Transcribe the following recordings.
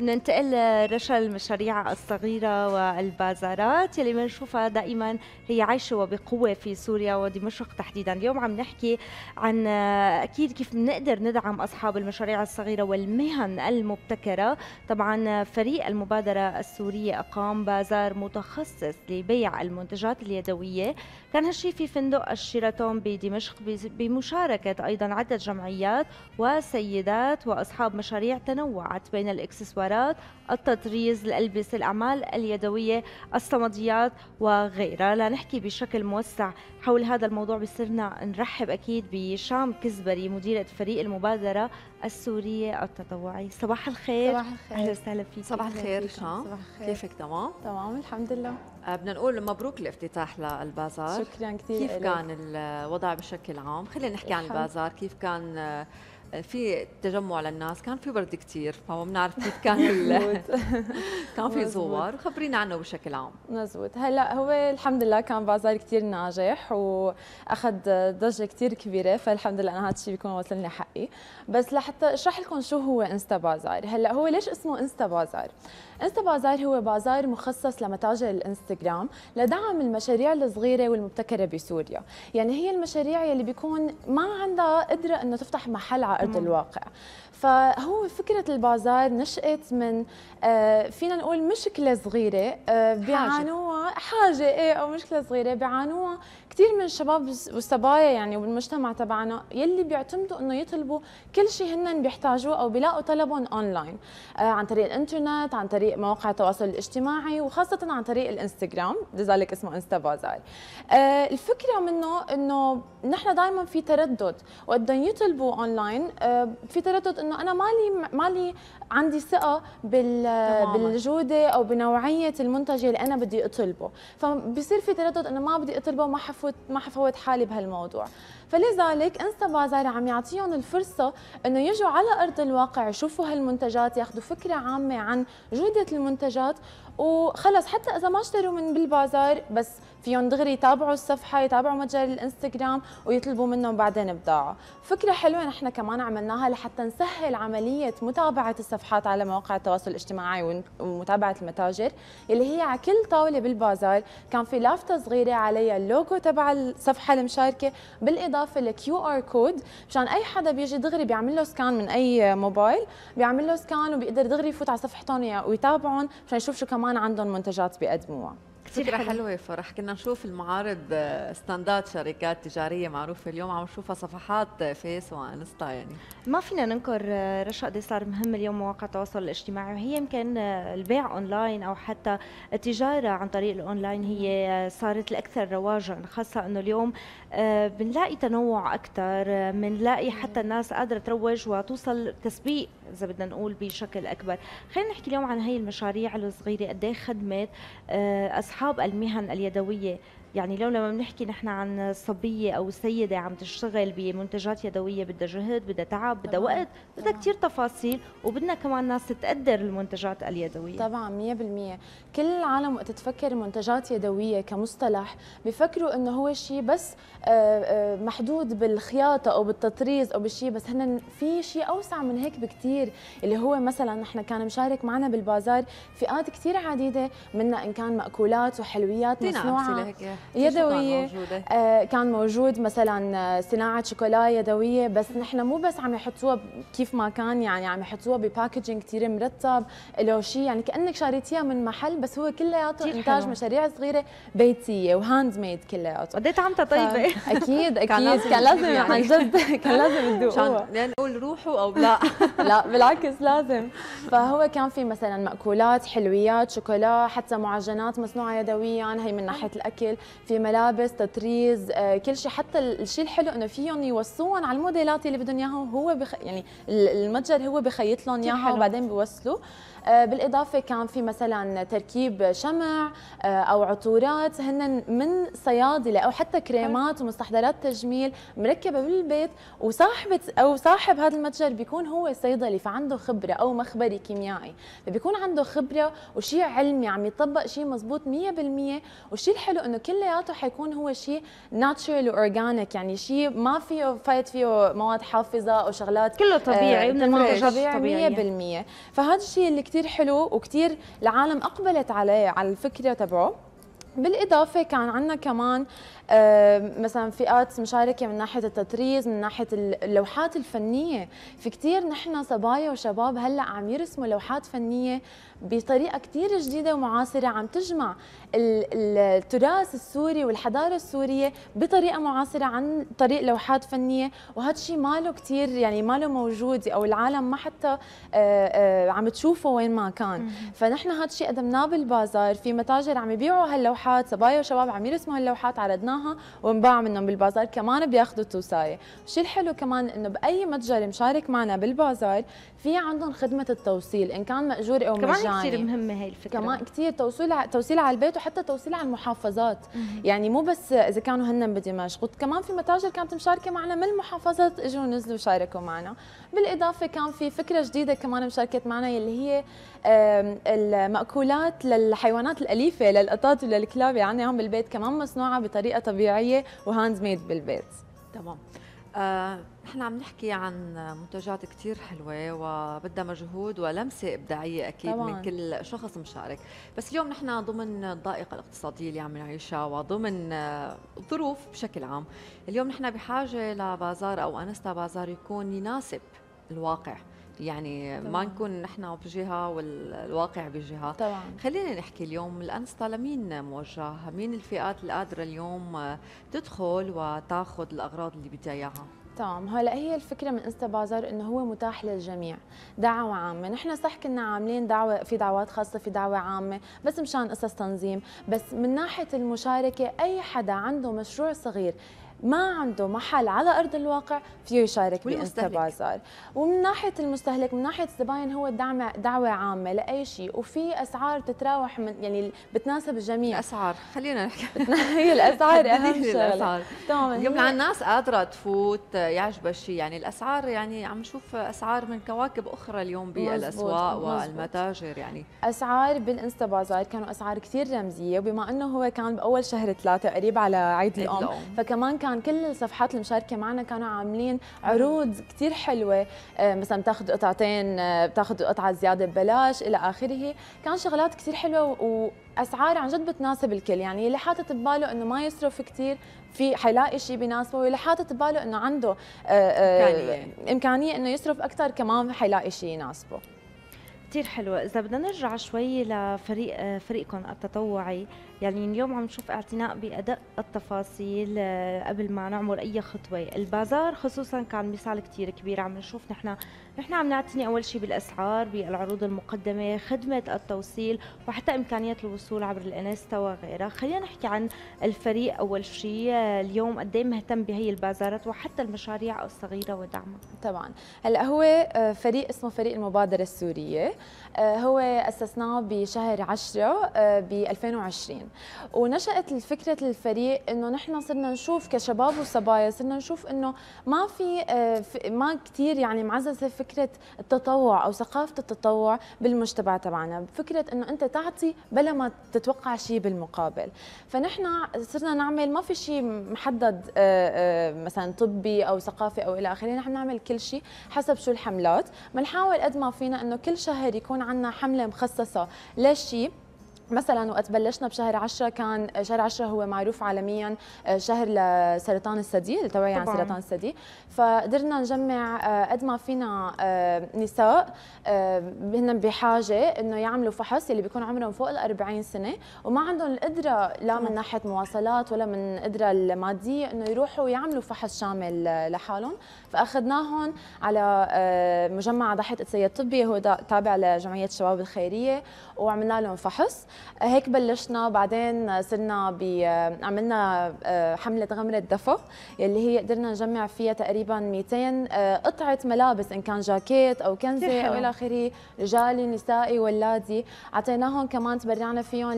ننتقل رشا المشاريع الصغيرة والبازارات يلي بنشوفها دائما هي عايشة وبقوة في سوريا ودمشق تحديدا اليوم عم نحكي عن أكيد كيف بنقدر ندعم أصحاب المشاريع الصغيرة والمهن المبتكرة طبعا فريق المبادرة السورية أقام بازار متخصص لبيع المنتجات اليدوية كان هالشي في فندق الشيراتون بدمشق بمشاركة أيضا عدة جمعيات وسيدات وأصحاب مشاريع تنوعت بين الإكسسوارات التطريز الألبسة الأعمال اليدوية الصمديات وغيرها لنحكي بشكل موسع حول هذا الموضوع بصرنا نرحب أكيد بشام كزبري مديرة فريق المبادرة السورية التطوعي صباح الخير صباح الخير أهلا وسهلا فيك صباح الخير شام صباح الخير كيفك تمام؟ تمام الحمد لله آه، بدنا نقول مبروك الافتتاح للبازار شكرا كثير كيف إليك. كان الوضع بشكل عام؟ خلينا نحكي عن البازار كيف كان آه، في تجمع للناس كان في برد كثير فما بنعرف كيف كان كان في زوار خبرينا عنه بشكل عام مزبوط هلا هو الحمد لله كان بازار كثير ناجح واخذ ضجه كثير كبيره فالحمد لله انا هذا الشيء بيكون وصلني حقي بس لحتى اشرح لكم شو هو انستا بازار هلا هو ليش اسمه انستا بازار انستا بازار هو بازار مخصص لمتاجر الانستغرام لدعم المشاريع الصغيره والمبتكره بسوريا يعني هي المشاريع اللي بيكون ما عندها قدره انه تفتح محل ارض أرض الواقع فهو فكرة البازار نشأت من آه، فينا نقول مشكلة صغيرة آه، بيعانوها حاجة إيه أو مشكلة صغيرة بيعانوها كثير من الشباب والصبايا يعني والمجتمع تبعنا يلي بيعتمدوا إنه يطلبوا كل شيء هن بيحتاجوه أو بيلاقوا طلبهم أونلاين آه، عن طريق الإنترنت عن طريق مواقع التواصل الاجتماعي وخاصة عن طريق الإنستغرام لذلك اسمه إنستا بازار الفكرة منه إنه نحن دائما في تردد وقد يطلبوا أونلاين آه، في تردد انه انا مالي مالي عندي ثقه بالجوده او بنوعيه المنتج اللي انا بدي اطلبه فبصير في تردد انه ما بدي اطلبه ما حفوت ما حفوت حالي بهالموضوع فلذلك انستا بازار عم يعطيهم الفرصه انه يجوا على ارض الواقع يشوفوا هالمنتجات ياخذوا فكره عامه عن جوده المنتجات وخلص حتى اذا ما اشتروا من بالبازار بس فيهم دغري يتابعوا الصفحه يتابعوا متجر الانستغرام ويطلبوا منهم بعدين بضاعه فكره حلوه نحن كمان عملناها لحتى نسهل عمليه متابعه الصفحات على مواقع التواصل الاجتماعي ومتابعه المتاجر اللي هي على كل طاوله بالبازار كان في لافته صغيره عليها اللوجو تبع الصفحه المشاركه بالاضافه لكيو ار كود مشان اي حدا بيجي دغري بيعمل له سكان من اي موبايل بيعمل له سكان وبيقدر دغري يفوت على صفحتهم ويتابعهم مشان يشوف شو كمان عندهم منتجات بيقدموها كثير حلوة. فرح كنا نشوف المعارض آه، ستاندات شركات تجارية معروفة اليوم عم نشوفها صفحات آه، فيس وانستا يعني ما فينا ننكر آه، رشا قد صار مهم اليوم مواقع التواصل الاجتماعي وهي يمكن البيع اونلاين او حتى التجارة عن طريق الاونلاين هي صارت الاكثر رواجا خاصة انه اليوم بنلاقي تنوع اكثر بنلاقي حتى الناس قادرة تروج وتوصل تسبيق اذا بدنا نقول بشكل اكبر خلينا نحكي اليوم عن هي المشاريع الصغيره قد ايه خدمت آه، اصحاب المهن اليدويه يعني لو لما بنحكي نحن عن صبية أو سيدة عم تشتغل بمنتجات يدوية بدها جهد بدها تعب بدها وقت بدها كتير تفاصيل وبدنا كمان ناس تقدر المنتجات اليدوية طبعا 100% كل العالم وقت تفكر منتجات يدوية كمصطلح بفكروا انه هو شيء بس آه، آه، محدود بالخياطة أو بالتطريز أو بالشيء بس هن في شيء أوسع من هيك بكتير كثير اللي هو مثلا نحن كان مشارك معنا بالبازار فئات كثير عديده منا ان كان ماكولات وحلويات نعم، مصنوعه يدويه آه، كان موجود مثلا آه، صناعه شوكولا يدويه بس نحن مو بس عم يحطوها كيف ما كان يعني عم يحطوها بباكجينج كثير مرتب له شيء يعني كانك شاريتيها من محل بس هو كلياته انتاج حلو. مشاريع صغيره بيتيه وهاند ميد كلياته قد إيه عمتها طيبه اكيد اكيد كان لازم يعني. عن جد كان لازم تذوقوها نقول روحوا او لا لا بالعكس لازم فهو كان في مثلا مأكولات حلويات شوكولا حتى معجنات مصنوعة يدويا هي من ناحية الأكل في ملابس تطريز آه، كل شيء حتى الشيء الحلو إنه فيهم يوصوهم على الموديلات اللي بدهم إياهم هو بخ... يعني المتجر هو بخيط لهم إياها وبعدين بيوصلوا آه، بالإضافة كان في مثلا تركيب شمع آه، أو عطورات هن من صيادلة أو حتى كريمات ومستحضرات تجميل مركبة بالبيت وصاحبة أو صاحب هذا المتجر بيكون هو صيدلي مختلفة فعنده خبره او مخبري كيميائي فبيكون عنده خبره وشيء علمي عم يطبق شيء مزبوط 100% والشيء الحلو انه كلياته حيكون هو شيء ناتشرال واورجانيك يعني شيء ما فيه فايت فيه مواد حافظه او شغلات كله آه، طبيعي آه من المنتجات طبيعيه 100% فهذا الشيء اللي كثير حلو وكثير العالم اقبلت عليه على الفكره تبعه بالإضافة كان عندنا كمان مثلا فئات مشاركه من ناحيه التطريز من ناحيه اللوحات الفنيه في كثير نحن صبايا وشباب هلا عم يرسموا لوحات فنيه بطريقه كثير جديده ومعاصره عم تجمع التراث السوري والحضاره السوريه بطريقه معاصره عن طريق لوحات فنيه وهذا الشيء ماله كثير يعني ماله موجود او العالم ما حتى آه، آه، عم تشوفه وين ما كان فنحن هذا الشيء قدمناه بالبازار في متاجر عم يبيعوا هاللوحات صبايا وشباب عم يرسموا هاللوحات عرضناها بناها ونباع منهم بالبازار كمان بياخذوا توسايه الشيء الحلو كمان انه باي متجر مشارك معنا بالبازار في عندهم خدمه التوصيل ان كان ماجور او كمان مجاني كمان كثير مهمه هي الفكره كمان كثير توصيل ع... توصيل على البيت وحتى توصيل على المحافظات يعني مو بس اذا كانوا هن بدمشق كمان في متاجر كانت مشاركه معنا من المحافظات اجوا نزلوا شاركوا معنا بالاضافه كان في فكره جديده كمان مشاركه معنا اللي هي المأكولات للحيوانات الأليفة للقطات وللكلاب يعني هم بالبيت كمان مصنوعة بطريقة طبيعيه وهاند ميد بالبيت تمام آه، نحن عم نحكي عن منتجات كثير حلوة وبدها مجهود ولمسة إبداعية أكيد طبعاً. من كل شخص مشارك بس اليوم نحن ضمن الضائقة الاقتصادية اللي عم نعيشها وضمن آه، الظروف بشكل عام اليوم نحن بحاجة لبازار أو أنستا بازار يكون يناسب الواقع يعني طبعا. ما نكون نحن بجهه والواقع بجهه طبعا خلينا نحكي اليوم الانستا لمين موجه مين الفئات القادره اليوم تدخل وتاخذ الاغراض اللي بدها اياها تمام هلا هي الفكره من انستا بازار انه هو متاح للجميع دعوه عامه نحن صح كنا عاملين دعوه في دعوات خاصه في دعوه عامه بس مشان قصص تنظيم بس من ناحيه المشاركه اي حدا عنده مشروع صغير ما عنده محل على ارض الواقع فيه يشارك بازار ومن ناحيه المستهلك من ناحيه الزباين هو دعم دعوه عامه لاي شيء وفي اسعار تتراوح من يعني بتناسب الجميع الاسعار خلينا نحكي هي الاسعار اهم الاسعار تمام اليوم هي... الناس قادره تفوت يعجبها الشيء يعني الاسعار يعني عم نشوف اسعار من كواكب اخرى اليوم بالاسواق والمتاجر يعني اسعار بالانستا بازار كانوا اسعار كثير رمزيه وبما انه هو كان باول شهر ثلاثه قريب على عيد الام فكمان كان كان كل الصفحات المشاركه معنا كانوا عاملين عروض كثير حلوه آه، مثلا بتاخذ قطعتين آه، بتاخذ قطعه زياده ببلاش الى اخره كان شغلات كثير حلوه واسعار عن جد بتناسب الكل يعني اللي حاطط بباله انه ما يصرف كثير في حيلاقي شيء بيناسبه واللي حاطط بباله انه عنده آه، امكانيه امكانيه انه يصرف اكثر كمان حيلاقي شيء يناسبه كثير حلوة إذا بدنا نرجع شوي لفريق فريقكم التطوعي يعني اليوم عم نشوف اعتناء بادق التفاصيل آه، قبل ما نعمل اي خطوه البازار خصوصا كان مثال كثير كبير عم نشوف نحن نحن عم نعتني اول شيء بالاسعار بالعروض المقدمه خدمه التوصيل وحتى امكانيه الوصول عبر الانستا وغيرها خلينا نحكي عن الفريق اول شيء آه، اليوم قد إيه مهتم بهي البازارات وحتى المشاريع الصغيره ودعمها طبعا هلا هو آه، فريق اسمه فريق المبادره السوريه هو اسسناه بشهر 10 ب 2020 الاثنين ونشأت فكرة الفريق انه نحن صرنا نشوف كشباب وصبايا صرنا نشوف انه ما في آه، ما كثير يعني معززة فكرة التطوع او ثقافة التطوع بالمجتمع تبعنا فكرة انه انت تعطي بلا ما تتوقع شيء بالمقابل فنحن صرنا نعمل ما في شيء محدد آه، آه، مثلا طبي او ثقافي او الى اخره نحن نعمل كل شيء حسب شو الحملات بنحاول قد ما فينا انه كل شهر يكون عندنا حمله مخصصه لشيء مثلا وقت بلشنا بشهر 10 كان شهر 10 هو معروف عالميا آه، شهر لسرطان الثدي للتوعية عن سرطان الثدي فقدرنا نجمع آه، قد ما فينا آه، نساء هن بحاجة انه يعملوا فحص اللي بيكون عمرهم فوق ال 40 سنة وما عندهم القدرة لا من ناحية مواصلات ولا من القدرة المادية انه يروحوا يعملوا فحص شامل لحالهم فاخذناهم على مجمع ضحية السيد الطبي هو تابع لجمعية الشباب الخيرية وعملنا لهم فحص هيك بلشنا بعدين صرنا ب عملنا آه، حمله غمره دفا يلي هي قدرنا نجمع فيها تقريبا 200 آه، قطعه ملابس ان كان جاكيت او كنزه او الى اخره رجالي نسائي ولادي اعطيناهم كمان تبرعنا فيهم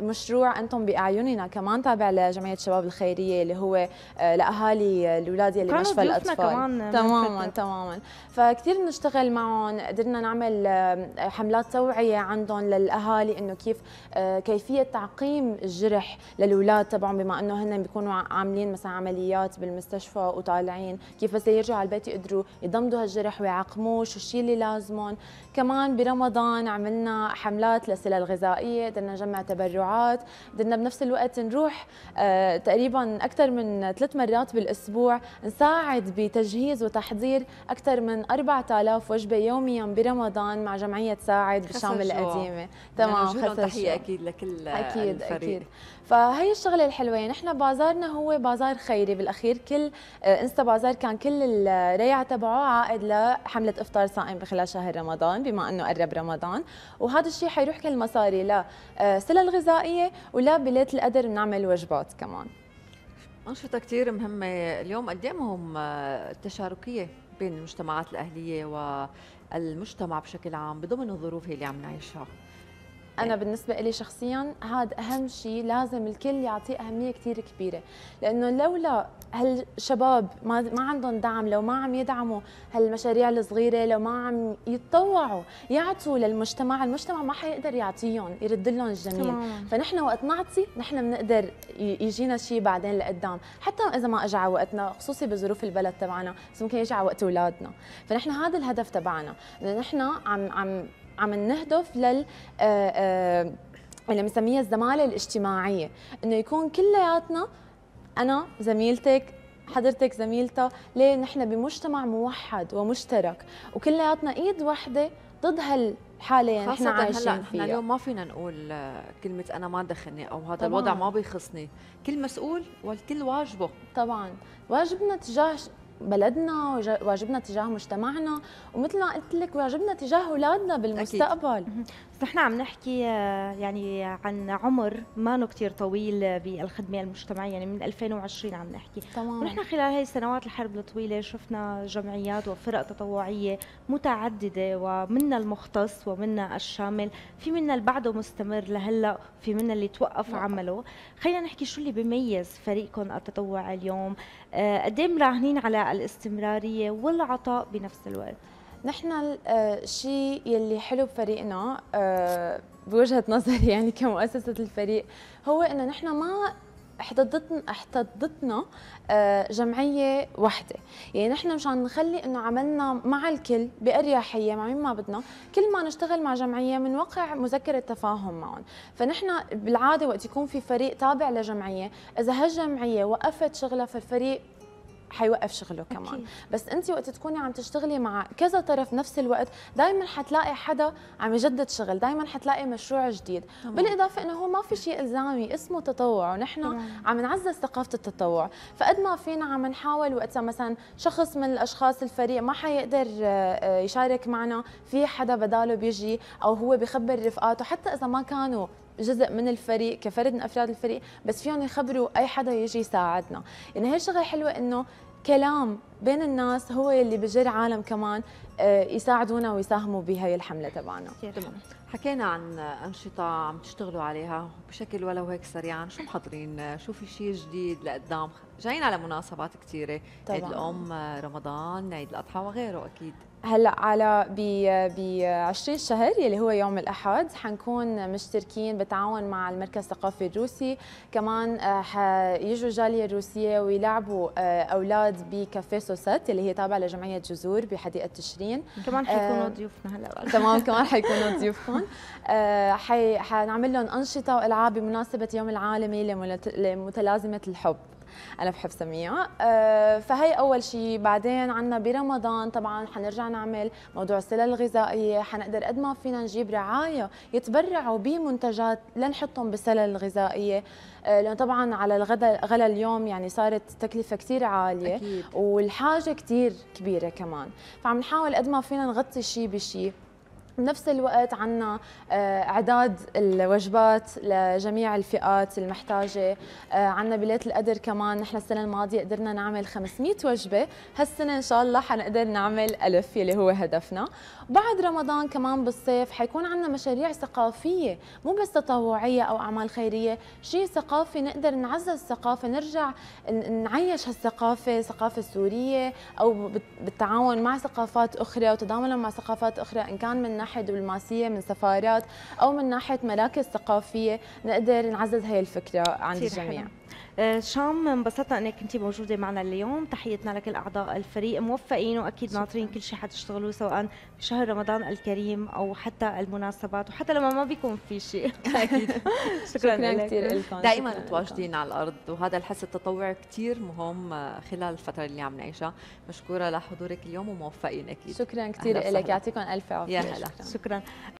لمشروع انتم باعيننا كمان تابع لجمعيه الشباب الخيريه اللي هو آه، لاهالي الاولاد يلي بشفى الاطفال كمان تماما تماما فكثير بنشتغل معهم قدرنا نعمل حملات توعيه عندهم للاهالي بالي انه كيف آه، كيفيه تعقيم الجرح للاولاد تبعهم بما انه هن بيكونوا عاملين مثلا عمليات بالمستشفى وطالعين كيف بس يرجعوا على البيت يقدروا يضمدوا هالجرح ويعقموه شو الشيء اللي لازمهم كمان برمضان عملنا حملات للسلة الغذائيه قدرنا نجمع تبرعات قدرنا بنفس الوقت نروح آه، تقريبا اكثر من ثلاث مرات بالاسبوع نساعد بتجهيز وتحضير اكثر من 4000 وجبه يوميا برمضان مع جمعيه ساعد بالشام القديمه تمام نوجه آه، تحيه اكيد لكل اكيد الفريق. اكيد فهي الشغله الحلوه نحن يعني بازارنا هو بازار خيري بالاخير كل آه، انستا بازار كان كل الريع تبعه عائد لحمله افطار صائم بخلال شهر رمضان بما انه قرب رمضان وهذا الشيء حيروح كل المصاري لسلة آه، الغذائيه ولا بليت القدر بنعمل وجبات كمان أنشطة كثير مهمة اليوم قد إيه مهم التشاركية بين المجتمعات الأهلية والمجتمع بشكل عام بضمن الظروف اللي عم نعيشها انا إيه. بالنسبه لي شخصيا هذا اهم شيء لازم الكل يعطيه اهميه كثير كبيره لانه لولا هالشباب ما ما عندهم دعم لو ما عم يدعموا هالمشاريع الصغيره لو ما عم يتطوعوا يعطوا للمجتمع المجتمع ما حيقدر يعطيهم يرد لهم الجميل فنحن وقت نعطي نحن بنقدر يجينا شيء بعدين لقدام حتى اذا ما اجى على وقتنا خصوصي بظروف البلد تبعنا بس ممكن يجي على وقت اولادنا فنحن هذا الهدف تبعنا نحن عم عم عم نهدف لل آه، آه، اللي بنسميها الزماله الاجتماعيه انه يكون كلياتنا انا زميلتك حضرتك زميلتها ليه نحن بمجتمع موحد ومشترك وكلياتنا ايد واحده ضد هال حاليا يعني نحن عايشين فيها اليوم ما فينا نقول آه، كلمه انا ما دخلني او هذا طبعاً. الوضع ما بيخصني كل مسؤول والكل واجبه طبعا واجبنا تجاه بلدنا واجبنا تجاه مجتمعنا ومثل ما قلت لك واجبنا تجاه اولادنا بالمستقبل أكيد. نحن عم نحكي آه، يعني عن عمر ما كتير طويل آه، بالخدمة المجتمعية يعني من 2020 عم نحكي تمام ونحن خلال هاي السنوات الحرب الطويلة شفنا جمعيات وفرق تطوعية متعددة ومنا المختص ومنا الشامل في منا اللي بعده مستمر لهلا في منا اللي توقف نعم. عمله خلينا نحكي شو اللي بيميز فريقكم التطوع اليوم آه، قد راهنين مراهنين على الاستمرارية والعطاء بنفس الوقت نحن الشيء آه، يلي حلو بفريقنا آه، بوجهه نظري يعني كمؤسسه الفريق هو انه نحن ما احتضتنا احتضتنا آه، جمعيه واحده يعني نحن مشان نخلي انه عملنا مع الكل باريحيه مع مين ما بدنا كل ما نشتغل مع جمعيه بنوقع مذكره تفاهم معهم فنحن بالعاده وقت يكون في فريق تابع لجمعيه اذا هالجمعيه وقفت شغلها فالفريق حيوقف شغله كمان أكيد. بس انت وقت تكوني عم تشتغلي مع كذا طرف نفس الوقت دائما حتلاقي حدا عم يجدد شغل دائما حتلاقي مشروع جديد طبعا. بالاضافه انه هو ما في شيء الزامي اسمه تطوع ونحن عم نعزز ثقافه التطوع فقد ما فينا عم نحاول وقتها مثلا شخص من الاشخاص الفريق ما حيقدر آه، يشارك معنا في حدا بداله بيجي او هو بخبر رفقاته حتى اذا ما كانوا جزء من الفريق كفرد من افراد الفريق بس فيهم يخبروا اي حدا يجي يساعدنا يعني هي الشغله حلوه انه كلام بين الناس هو اللي بجر عالم كمان آه، يساعدونا ويساهموا بهي الحمله تبعنا تمام حكينا عن انشطه عم تشتغلوا عليها بشكل ولو هيك سريعا شو محضرين شو في شيء جديد لقدام جايين على مناسبات كثيره عيد الام آه، رمضان عيد الاضحى وغيره اكيد هلا على ب 20 شهر يلي هو يوم الاحد حنكون مشتركين بالتعاون مع المركز الثقافي الروسي كمان آه، حيجوا الجاليه الروسيه ويلعبوا آه، اولاد بكافيه سوست اللي هي تابعه لجمعيه جذور بحديقه تشرين كمان حيكونوا آه، ضيوفنا هلا تمام كمان حيكونوا ضيوفكم حنعمل لهم انشطه والعاب بمناسبه يوم العالمي لمتلازمه الحب انا بحب سميها آه، فهي اول شيء بعدين عنا برمضان طبعا حنرجع نعمل موضوع السله الغذائيه حنقدر قد ما فينا نجيب رعايه يتبرعوا بمنتجات لنحطهم بالسله الغذائيه آه، لانه طبعا على الغدا غلا اليوم يعني صارت تكلفه كثير عاليه أكيد. والحاجه كثير كبيره كمان فعم نحاول قد ما فينا نغطي شيء بشيء بنفس الوقت عنا آه، اعداد الوجبات لجميع الفئات المحتاجه آه، عنا بليله القدر كمان نحن السنه الماضيه قدرنا نعمل 500 وجبه هالسنه ان شاء الله حنقدر نعمل 1000 يلي هو هدفنا بعد رمضان كمان بالصيف حيكون عنا مشاريع ثقافيه مو بس تطوعيه او اعمال خيريه شيء ثقافي نقدر نعزز الثقافه نرجع نعيش هالثقافه الثقافه السوريه او بالتعاون مع ثقافات اخرى وتضامنا مع ثقافات اخرى ان كان من ناحيه دبلوماسيه من سفارات او من ناحيه مراكز ثقافيه نقدر نعزز هاي الفكره عند الجميع حلو. آه، شام انبسطنا انك كنتي موجوده معنا اليوم تحيتنا لكل اعضاء الفريق موفقين واكيد ناطرين كل شيء حتشتغلوا سواء بشهر رمضان الكريم او حتى المناسبات وحتى لما ما بيكون في شيء اكيد شكرا, شكرا كثير لكم دائما متواجدين على الارض وهذا الحس التطوعي كثير مهم آه، خلال الفتره اللي عم نعيشها مشكوره لحضورك اليوم وموفقين اكيد شكرا كثير لك يعطيكم الف عافيه يا هلا شكرا